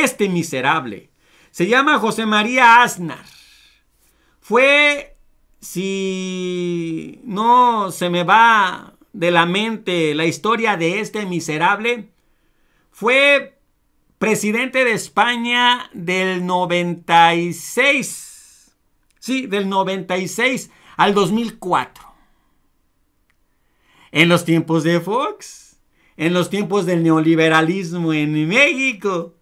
Este miserable. Se llama José María Aznar. Fue, si no se me va de la mente la historia de este miserable, fue presidente de España del 96. Sí, del 96 al 2004. En los tiempos de Fox, en los tiempos del neoliberalismo en México,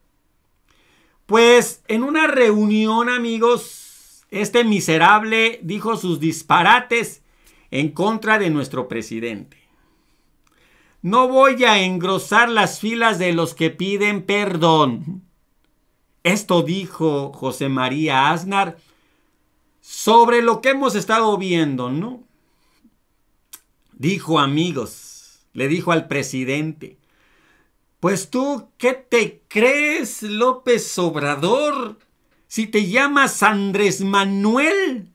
pues en una reunión, amigos, este miserable dijo sus disparates en contra de nuestro presidente. No voy a engrosar las filas de los que piden perdón. Esto dijo José María Aznar sobre lo que hemos estado viendo, ¿no? Dijo amigos, le dijo al presidente, pues tú, ¿qué te crees, López Obrador? Si te llamas Andrés Manuel,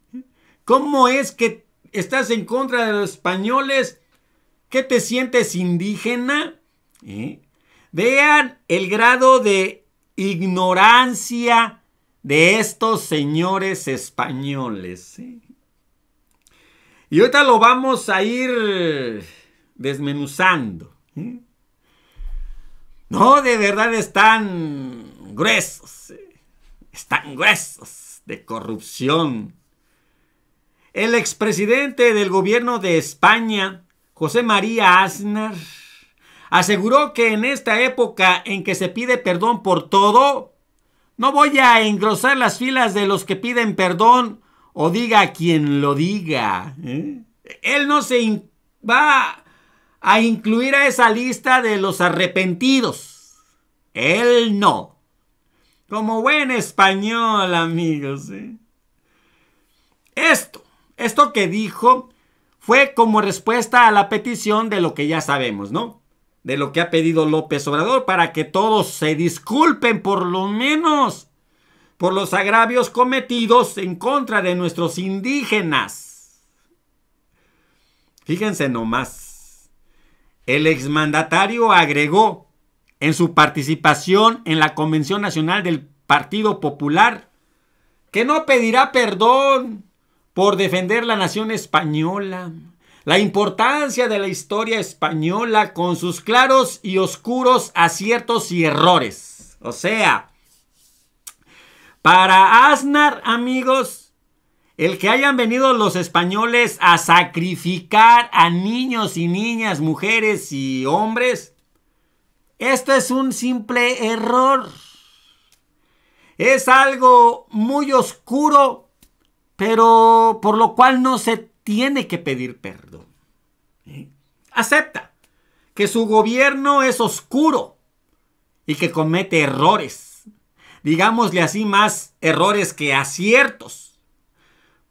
¿cómo es que estás en contra de los españoles? ¿Qué te sientes indígena? ¿Eh? Vean el grado de ignorancia de estos señores españoles. ¿eh? Y ahorita lo vamos a ir desmenuzando. ¿eh? No, de verdad están gruesos. Eh. Están gruesos de corrupción. El expresidente del gobierno de España, José María Aznar, aseguró que en esta época en que se pide perdón por todo, no voy a engrosar las filas de los que piden perdón o diga quien lo diga. Eh. Él no se va a incluir a esa lista de los arrepentidos. Él no. Como buen español, amigos. ¿eh? Esto, esto que dijo fue como respuesta a la petición de lo que ya sabemos, ¿no? De lo que ha pedido López Obrador para que todos se disculpen por lo menos por los agravios cometidos en contra de nuestros indígenas. Fíjense nomás. El exmandatario agregó en su participación en la Convención Nacional del Partido Popular que no pedirá perdón por defender la nación española, la importancia de la historia española con sus claros y oscuros aciertos y errores. O sea, para Aznar, amigos, el que hayan venido los españoles a sacrificar a niños y niñas, mujeres y hombres, esto es un simple error. Es algo muy oscuro, pero por lo cual no se tiene que pedir perdón. Acepta que su gobierno es oscuro y que comete errores. Digámosle así más errores que aciertos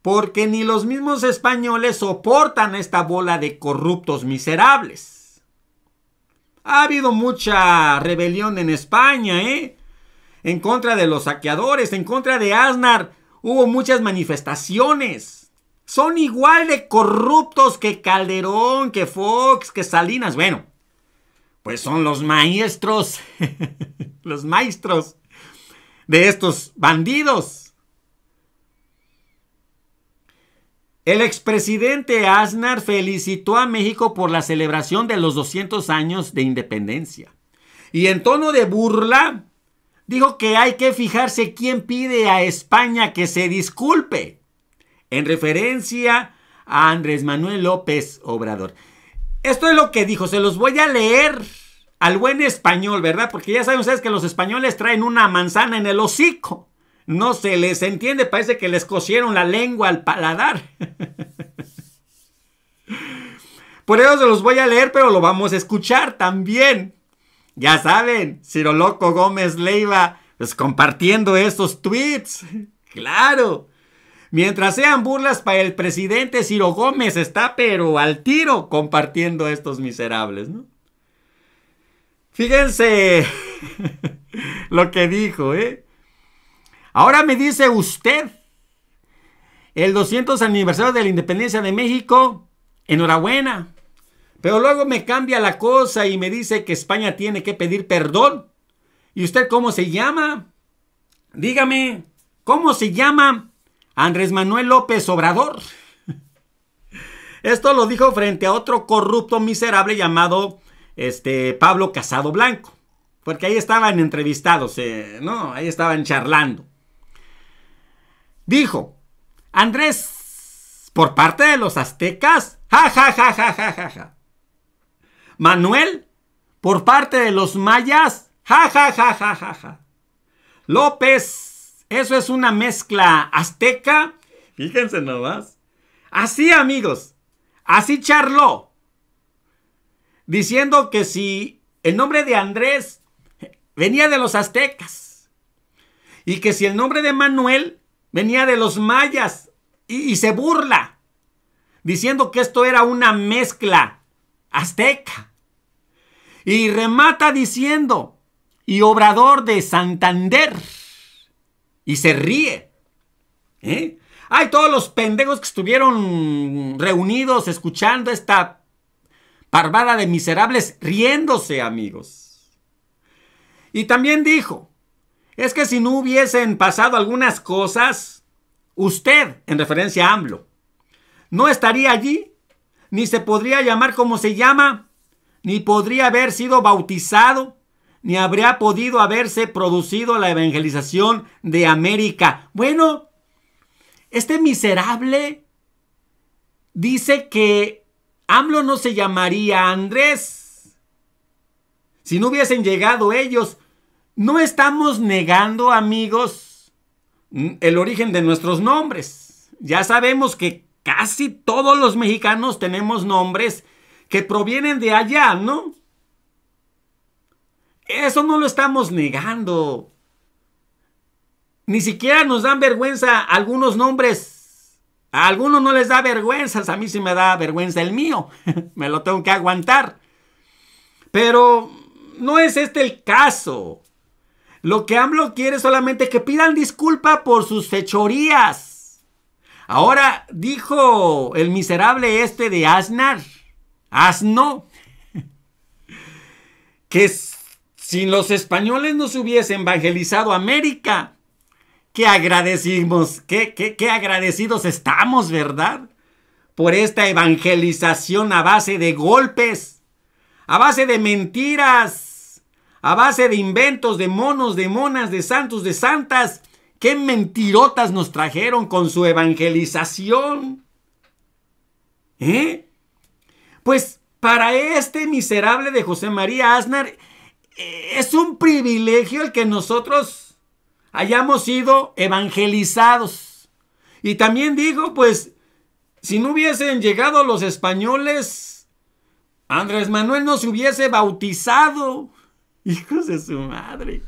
porque ni los mismos españoles soportan esta bola de corruptos miserables. Ha habido mucha rebelión en España, ¿eh? En contra de los saqueadores, en contra de Aznar, hubo muchas manifestaciones. Son igual de corruptos que Calderón, que Fox, que Salinas. Bueno, pues son los maestros, los maestros de estos bandidos. El expresidente Aznar felicitó a México por la celebración de los 200 años de independencia. Y en tono de burla, dijo que hay que fijarse quién pide a España que se disculpe. En referencia a Andrés Manuel López Obrador. Esto es lo que dijo, se los voy a leer al buen español, ¿verdad? Porque ya saben ustedes que los españoles traen una manzana en el hocico no se les entiende, parece que les cosieron la lengua al paladar. Por eso se los voy a leer, pero lo vamos a escuchar también. Ya saben, Ciro Loco Gómez Leiva, pues compartiendo estos tweets. Claro. Mientras sean burlas para el presidente, Ciro Gómez está pero al tiro compartiendo estos miserables, Fíjense lo que dijo, ¿eh? Ahora me dice usted, el 200 aniversario de la independencia de México, enhorabuena. Pero luego me cambia la cosa y me dice que España tiene que pedir perdón. ¿Y usted cómo se llama? Dígame, ¿cómo se llama Andrés Manuel López Obrador? Esto lo dijo frente a otro corrupto miserable llamado este, Pablo Casado Blanco. Porque ahí estaban entrevistados, eh, ¿no? Ahí estaban charlando dijo, Andrés, por parte de los aztecas, ja, ja, ja, ja, Manuel, por parte de los mayas, ja, ja, ja, ja, ja. López, eso es una mezcla azteca. Fíjense nomás. Así, amigos, así charló. Diciendo que si el nombre de Andrés venía de los aztecas. Y que si el nombre de Manuel venía de los mayas y, se burla, diciendo que esto era una mezcla azteca. Y remata diciendo, y Obrador de Santander, y se ríe. ¿Eh? todos los pendejos que estuvieron reunidos escuchando esta parvada de miserables riéndose, amigos. Y también dijo, es que si no hubiesen pasado algunas cosas, usted, en referencia a AMLO, no estaría allí, ni se podría llamar como se llama, ni podría haber sido bautizado, ni habría podido haberse producido la evangelización de América. Bueno, este miserable dice que AMLO no se llamaría Andrés. Si no hubiesen llegado ellos, no estamos negando, amigos, el origen de nuestros nombres. Ya sabemos que casi todos los mexicanos tenemos nombres que provienen de allá, ¿no? Eso no lo estamos negando. Ni siquiera nos dan vergüenza algunos nombres. A algunos no les da vergüenza A mí sí me da vergüenza el mío. me lo tengo que aguantar. Pero no es este el caso. Lo que AMLO quiere es solamente que pidan disculpa por sus fechorías. Ahora dijo el miserable este de Asnar, Asno, que sin los españoles no se hubiesen evangelizado América. Qué agradecimos, qué, qué, qué agradecidos estamos, ¿verdad? Por esta evangelización a base de golpes, a base de mentiras, a base de inventos, de monos, de monas, de santos, de santas. ¿Qué mentirotas nos trajeron con su evangelización? ¿Eh? Pues para este miserable de José María Aznar eh, es un privilegio el que nosotros hayamos sido evangelizados. Y también digo, pues, si no hubiesen llegado los españoles, Andrés Manuel no se hubiese bautizado. Hijos de su madre.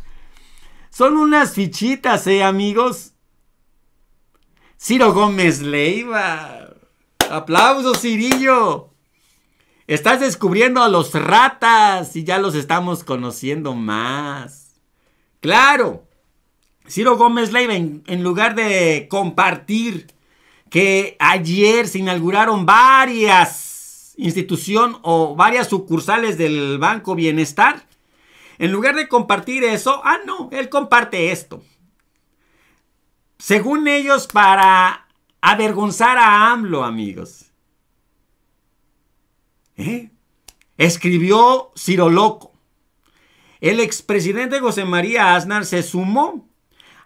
Son unas fichitas, ¿eh, amigos? Ciro Gómez Leiva. Aplausos, Cirillo. Estás descubriendo a los ratas y ya los estamos conociendo más. Claro. Ciro Gómez Leiva, en, lugar de compartir que ayer se inauguraron varias institución o varias sucursales del Banco Bienestar, en lugar de compartir eso, ah, no, él comparte esto. Según ellos, para avergonzar a AMLO, amigos. ¿Eh? Escribió Ciro Loco. El expresidente José María Aznar se sumó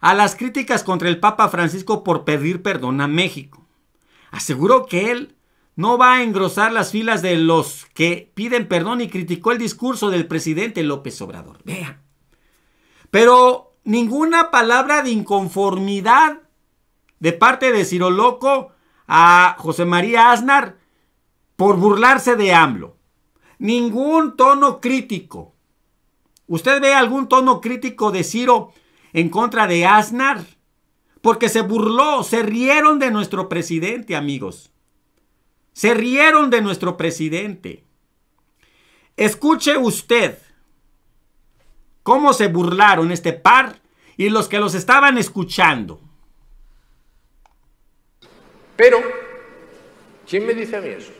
a las críticas contra el Papa Francisco por pedir perdón a México. Aseguró que él no va a engrosar las filas de los que piden perdón y criticó el discurso del presidente López Obrador. Vea. Pero ninguna palabra de inconformidad de parte de Ciro Loco a José María Aznar por burlarse de AMLO. Ningún tono crítico. ¿Usted ve algún tono crítico de Ciro en contra de Aznar? Porque se burló, se rieron de nuestro presidente, amigos. Se rieron de nuestro presidente. Escuche usted cómo se burlaron este par y los que los estaban escuchando. Pero, ¿quién me dice a mí eso?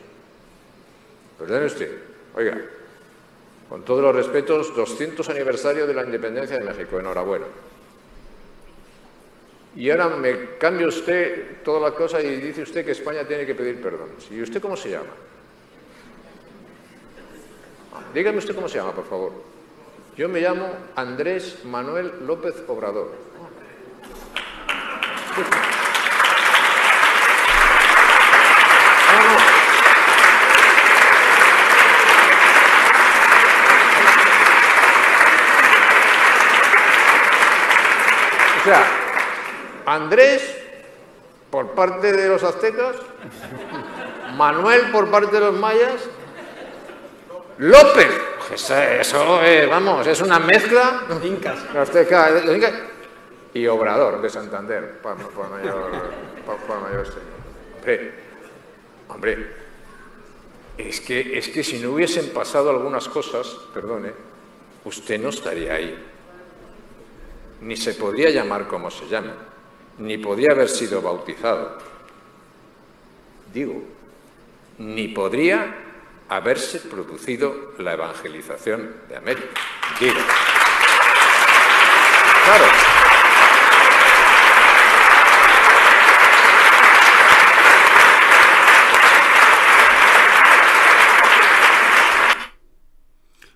Perdone usted, oiga, con todos los respetos, 200 aniversario de la independencia de México, enhorabuena. Y ahora me cambia usted toda la cosa y dice usted que España tiene que pedir perdón. ¿Y usted cómo se llama? Dígame usted cómo se llama, por favor. Yo me llamo Andrés Manuel López Obrador. O sea, Andrés por parte de los aztecas, Manuel por parte de los mayas, López, pues, eh, eso es, eh, vamos, es una mezcla. Los incas. Eh, y Obrador de Santander, por, mayor, este. Hombre, es que, es que si no hubiesen pasado algunas cosas, perdone, usted no estaría ahí. Ni se podría llamar como se llama ni podía haber sido bautizado. Digo, ni podría haberse producido la evangelización de América. Digo. Claro.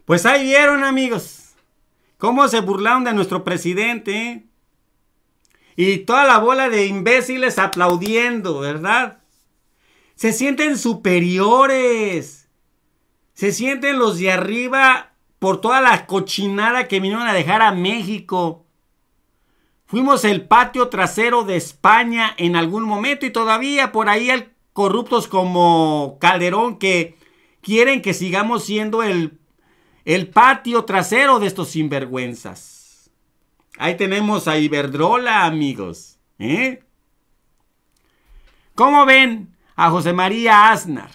Pues ahí vieron amigos, cómo se burlaron de nuestro presidente, y toda la bola de imbéciles aplaudiendo, ¿verdad? Se sienten superiores. Se sienten los de arriba por toda la cochinada que vinieron a dejar a México. Fuimos el patio trasero de España en algún momento y todavía por ahí hay corruptos como Calderón que quieren que sigamos siendo el, el patio trasero de estos sinvergüenzas. Ahí tenemos a Iberdrola, amigos. ¿eh? ¿Cómo ven a José María Aznar?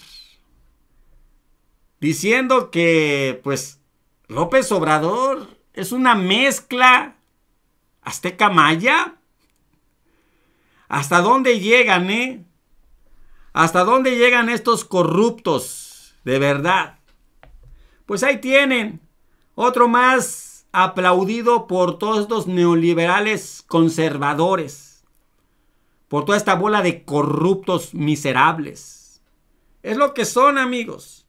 Diciendo que, pues, López Obrador es una mezcla azteca maya. ¿Hasta dónde llegan, eh? ¿Hasta dónde llegan estos corruptos? De verdad. Pues ahí tienen. Otro más aplaudido por todos los neoliberales conservadores, por toda esta bola de corruptos miserables. Es lo que son, amigos.